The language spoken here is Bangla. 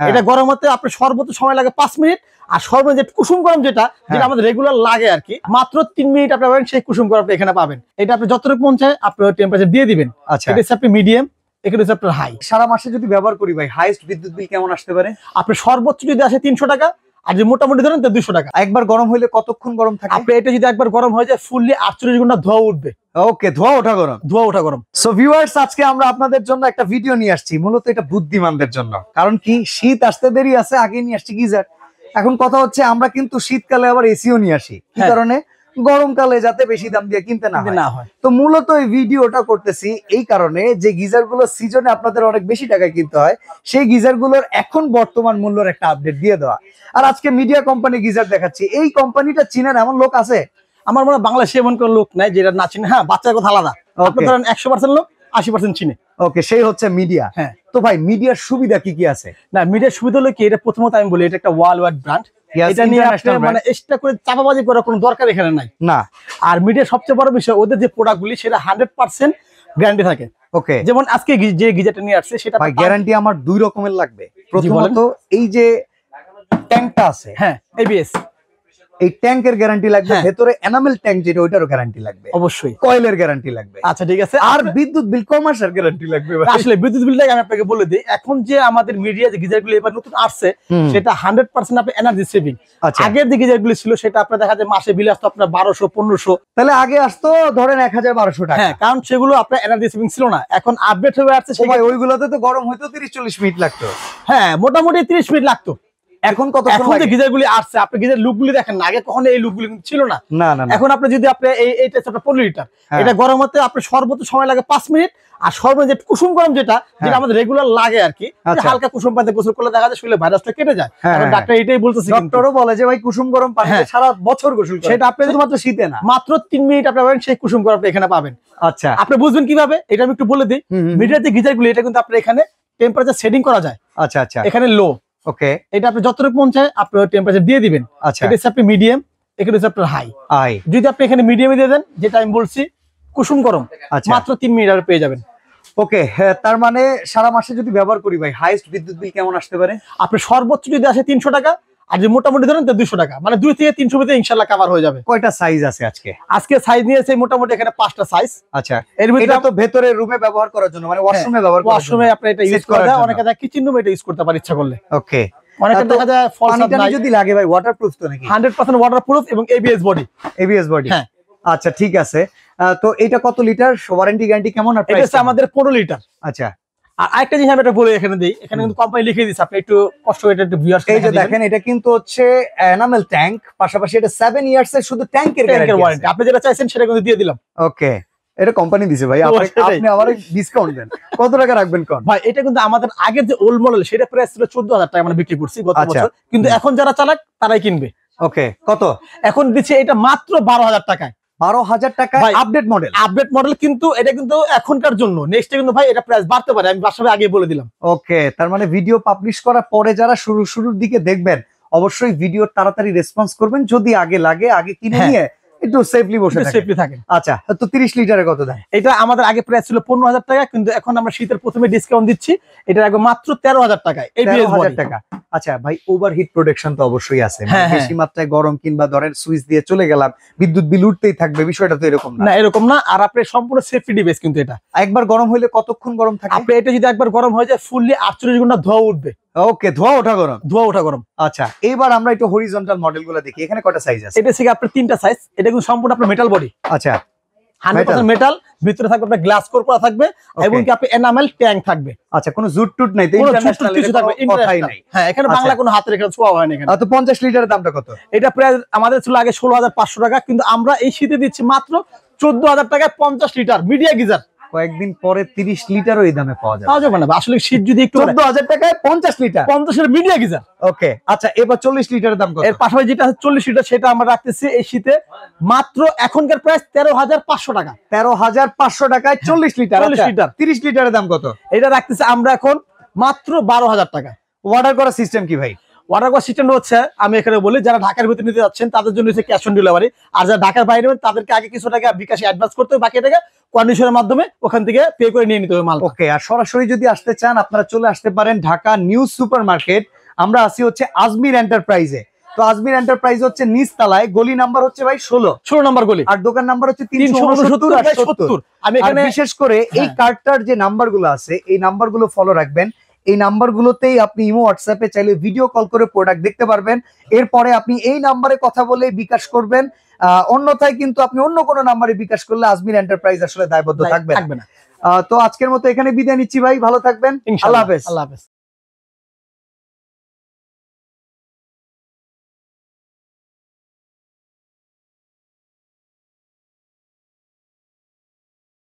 হ্যাঁ। এটা গরম হতে আপনার সর্বত সময় লাগে পাঁচ মিনিট আর সর্বত যে কুসুম গরম যেটা হ্যাঁ। যেটা আমাদের রেগুলার লাগে আর কি মাত্র তিন মিনিট আপনার পাবেন সেই কুসুম গরমটা এখানে পাবেন এটা আপনি যতটুকু মন চায় আপনি টেম্পারেচার দিয়ে দিবেন আচ্ছা এটা আপনি মিডিয়াম এখানে হাই সারা মাসে যদি ব্যবহার করি ভাই হাইস্ট বিদ্যুৎ বিল কেমন আসতে পারে আপনার সর্বোচ্চ যদি আসে তিনশো টাকা আর যদি মোটামুটি ধরেন দুশো টাকা একবার গরম হইলে কতক্ষণ গরম থাকে আপনি এটা যদি একবার গরম হয়ে যায় ফুললি আটচল্লিশ ঘন্টা ধোয়া উঠবে ওকে ধোয়া ওঠা গরম ধোয়া ওঠা গরম সো ভিউয়ার্স আজকে আমরা আপনাদের জন্য একটা ভিডিও নিয়ে আসছি মূলত এটা বুদ্ধিমানদের জন্য কারণ কি শীত আসতে দেরি আছে আগে নিয়ে আসছি গিজার এখন কথা হচ্ছে আমরা কিন্তু শীতকালে আবার এসিও নিয়ে আসি কি হ্যাঁ। কারণে গরমকালে যাতে বেশি দাম দিয়ে কিনতে না হয় তো মূলত এই ভিডিওটা করতেছি এই কারণে যে গিজার গুলো সিজনে আপনাদের অনেক বেশি টাকায় কিনতে হয় সেই গিজার গুলোর এখন বর্তমান মূল্যের একটা আপডেট দিয়ে দেওয়া আর আজকে মিডিয়া কোম্পানি গিজার দেখাচ্ছি এই কোম্পানিটা চিনেন এমন লোক আছে আমার মনে হয় বাংলাদেশে এমন কোনো লোক নাই যেটা না চিনে হ্যাঁ বাচ্চার কথা আলাদা ধরেন একশো পার্সেন্ট লোক আশি পার্সেন্ট চিনে ওকে সেই হচ্ছে মিডিয়া হ্যাঁ তো ভাই মিডিয়ার সুবিধা কি কি আছে না মিডিয়ার সুবিধা হলো কি এটা প্রথমত আমি বলি এটা একটা ওয়াল ওয়ার্ড ব্রান্ড মানে এখানে নাই না আর মিডিয়া সবচেয়ে বড় বিষয় ওদের যে সেটা হান্ড্রেড পার্সেন্ট গ্যারান্টি থাকে ওকে যেমন আজকে যে নিয়ে আসছে সেটা গ্যারান্টি আমার দুই রকমের লাগবে প্রথমত এই যে ট্যাঙ্কটা আছে হ্যাঁ এই ট্যাঙ্কের গ্যারান্টি লাগবে হ্যাঁ। ভেতরে এনামেল ট্যাঙ্ক যেটা ওইটারও গ্যারান্টি লাগবে অবশ্যই কয়েলের গ্যারান্টি লাগবে আচ্ছা ঠিক আছে আর বিদ্যুৎ বিল কমার্সের গ্যারান্টি লাগবে আসলে বিদ্যুৎ বিলটা আমি আপনাকে বলে দিই এখন যে আমাদের মিডিয়া যে গিজারগুলো এবার নতুন আসছে সেটা হান্ড্রেড পার্সেন্ট আপনি এনার্জি সেভিং আগের যে গিজারগুলো ছিল সেটা আপনার দেখা যায় মাসে বিল আসতো আপনার বারোশো পনেরোশো তাহলে আগে আসতো ধরেন এক হাজার বারোশো টাকা হ্যাঁ কারণ সেগুলো আপনার এনার্জি সেভিং ছিল না এখন আপডেট হয়ে আসছে সবাই ওইগুলোতে তো গরম হইতো তিরিশ চল্লিশ মিনিট লাগতো হ্যাঁ মোটামুটি তিরিশ মিনিট লাগতো এখন কত এখন যে গিজারগুলি আসছে আপনি গিজার লুকগুলি দেখেন না আগে কখনো এই লুকগুলি ছিল না না না এখন আপনি যদি আপনি এই এইটা আপনার পনেরো লিটার হ্যাঁ। এটা গরম হতে আপনি সর্বোচ্চ সময় লাগে পাঁচ মিনিট আর সর্বোচ্চ যে কুসুম গরম যেটা হ্যাঁ। যেটা আমাদের রেগুলার লাগে আর কি আচ্ছা। হালকা কুসুম পানিতে গোসল করলে দেখা যায় শরীরে ভাইরাসটা কেটে যায় ডাক্তার হ্যাঁ, এটাই বলতেছে ডাক্তারও বলে যে ভাই কুসুম গরম পানিতে সারা বছর গোসল সেটা আপনি মাত্র শীতে না মাত্র তিন মিনিট আপনি পাবেন সেই কুসুম আপনি এখানে পাবেন আচ্ছা আপনি বুঝবেন কিভাবে এটা আমি একটু বলে দিই মিডিয়াতে গিজারগুলি এটা কিন্তু আপনার এখানে টেম্পারেচার সেটিং করা যায় আচ্ছা আচ্ছা এখানে লো ওকে এটা আপনি যতটুকু মন চায় আপনি টেম্পারেচার দিয়ে দিবেন আচ্ছা এটা আপনি মিডিয়াম এখানে হচ্ছে আপনার হাই হাই যদি আপনি এখানে মিডিয়ামে দিয়ে দেন যেটা আমি বলছি কুসুম গরম আচ্ছা মাত্র তিন মিনিট আর পেয়ে যাবেন ওকে হ্যাঁ, তার মানে সারা মাসে যদি ব্যবহার করি ভাই হাইস্ট বিদ্যুৎ বিল কেমন আসতে পারে আপনি সর্বোচ্চ যদি আসে তিনশো টাকা আর যে মোটামুটি ধরেন তো দুশো টাকা মানে দুই থেকে তিনশো ভিতরে ইনশাল্লাহ কাভার হয়ে যাবে কয়টা সাইজ আছে আজকে আজকে সাইজ নিয়েছে মোটামুটি এখানে পাঁচটা সাইজ আচ্ছা এর ভিতরে তো ভেতরে রুমে ব্যবহার করার জন্য মানে ওয়াশরুমে হ্যাঁ, ব্যবহার করার ওয়াশরুমে আপনি এটা ইউজ করা যায় অনেকে দেখা কিচেন রুমে এটা ইউজ করতে পারে ইচ্ছা করলে ওকে হ্যাঁ। আচ্ছা ঠিক আছে তো এটা কত লিটার ওয়ারেন্টি গ্যারান্টি কেমন আমাদের পনেরো লিটার আচ্ছা আর আরেকটা জিনিস আমি এটা বলে এখানে দিই এখানে কিন্তু কোম্পানি লিখে দিচ্ছে আপনি একটু কষ্ট করে একটু ভিউয়ার্স এই যে দেখেন এটা কিন্তু হচ্ছে এনামেল ট্যাঙ্ক পাশাপাশি এটা 7 ইয়ার্স এর শুধু ট্যাঙ্কের ওয়ারেন্টি আপনি যেটা চাইছেন সেটা কিন্তু দিয়ে দিলাম ওকে এটা কোম্পানি দিছে ভাই আপনি আমার ডিসকাউন্ট দেন কত টাকা রাখবেন কোন ভাই এটা কিন্তু আমাদের আগের যে ওল্ড মডেল সেটা প্রাইস ছিল 14000 টাকা মানে বিক্রি করছি গত আচ্ছা। বছর কিন্তু এখন যারা চালাক তারাই কিনবে ওকে কত এখন দিচ্ছে এটা মাত্র 12000 টাকায় বারো হাজার টাকা আপডেট মডেল আপডেট মডেল কিন্তু এটা কিন্তু এখনকার জন্য নেক্সট কিন্তু ভাই এটা প্রাইস বাড়তে পারে আমি বাসাবে আগে বলে দিলাম ওকে তার মানে ভিডিও পাবলিশ করার পরে যারা শুরু শুরুর দিকে দেখবেন অবশ্যই ভিডিও তাড়াতাড়ি রেসপন্স করবেন যদি আগে লাগে আগে কিনে হ্যাঁ। নিয়ে একটু সেফলি বসে সেফলি থাকে আচ্ছা তো 30 লিটারে কত দেয় এটা আমাদের আগে প্রাইস ছিল পনেরো হাজার টাকা কিন্তু এখন আমরা শীতের প্রথমে ডিসকাউন্ট দিচ্ছি এটা আগে মাত্র তেরো হাজার টাকায় এই হাজার টাকা আচ্ছা ভাই ওভারহিট প্রোটেকশন তো অবশ্যই আছে মানে হ্যাঁ, হ্যাঁ। বেশি মাত্রায় গরম কিংবা ধরেন সুইচ দিয়ে চলে গেলাম বিদ্যুৎ বিল উঠতেই থাকবে বিষয়টা তো এরকম না এরকম না আর আপনি সম্পূর্ণ সেফটি ডিভাইস কিন্তু এটা একবার গরম হইলে কতক্ষণ গরম থাকে আপনি এটা যদি একবার গরম হয়ে যায় ফুললি আটচল্লিশ ঘন্টা ধোয়া উঠবে ওকে ধোয়া ওঠা গরম ধোয়া ওঠা গরম আচ্ছা এবার আমরা একটু হরিজন্টাল মডেলগুলো দেখি এখানে কটা সাইজ আছে এটা থেকে আপনার তিনটা সাইজ এটা কিন্তু সম্পূর্ণ আপনার মেটাল বডি আচ্ছা মেটাল ভিতরে থাকবে আপনার গ্লাস কোর করা থাকবে এবং কি আপনি এনামেল ট্যাঙ্ক থাকবে আচ্ছা কোনো জুট টুট নাই কিছু থাকবে হ্যাঁ এখানে বাংলা আচ্ছা। কোনো হাতের এখানে ছোঁয়া হয় না এখানে তো পঞ্চাশ লিটারের দামটা কত এটা প্রায় আমাদের ছিল আগে ষোলো হাজার পাঁচশো টাকা কিন্তু আমরা এই শীতে দিচ্ছি মাত্র চোদ্দ হাজার টাকায় পঞ্চাশ লিটার মিডিয়া গিজার কয়েকদিন পরে তিরিশ লিটার ওই দামে পাওয়া যাবে পাওয়া যাবে না আসলে শীত যদি একটু হাজার টাকায় পঞ্চাশ লিটার পঞ্চাশের মিডিয়া গিজার ওকে আচ্ছা এবার চল্লিশ লিটারের দাম কত এর পাশাপাশি যেটা আছে চল্লিশ লিটার সেটা আমরা রাখতেছি এই শীতে মাত্র এখনকার প্রাইস পাঁচশো টাকা তেরো হাজার পাঁচশো টাকায় হ্যাঁ, চল্লিশ লিটার চল্লিশ আচ্ছা, লিটার তিরিশ লিটারের দাম কত এটা রাখতেছি আমরা এখন মাত্র বারো হাজার টাকা অর্ডার করার সিস্টেম কি ভাই ওয়াটার সিস্টেমটা হচ্ছে আমি এখানে বলি যারা ঢাকার ভিতরে নিতে যাচ্ছেন তাদের জন্য হচ্ছে ক্যাশ অন ডেলিভারি আর যারা ঢাকার বাইরে নেবেন তাদেরকে আগে কিছু টাকা বিকাশে অ্যাডভান্স করতে হবে বাকি টাকা কন্ডিশনের মাধ্যমে ওখান থেকে পে করে নিয়ে নিতে হবে মাল ওকে আর সরাসরি যদি আসতে চান আপনারা চলে আসতে পারেন ঢাকা নিউ সুপার মার্কেট আমরা আসি হচ্ছে আজমির এন্টারপ্রাইজে তো আজমির এন্টারপ্রাইজ হচ্ছে নিচতলায় গলি নাম্বার হচ্ছে ভাই ষোলো ষোলো নাম্বার গলি আর দোকান নাম্বার হচ্ছে তিনশো আমি এখানে বিশেষ করে এই কার্ডটার হ্যাঁ। যে নাম্বার আছে এই নাম্বার ফলো রাখবেন এই নাম্বারগুলোতেই আপনি ইমো হোয়াটসঅ্যাপে চাইলে ভিডিও কল করে প্রোডাক্ট দেখতে পারবেন এরপরে আপনি এই নাম্বারে কথা বলে বিকাশ করবেন অন্যথায় কিন্তু আপনি অন্য কোনো নাম্বারে বিকাশ করলে আজমির এন্টারপ্রাইজ আসলে দায়বদ্ধ থাকবে না তো আজকের মতো এখানে বিদায় নিচ্ছি ভাই ভালো থাকবেন আল্লাহ হাফেজ আল্লাহ হাফেজ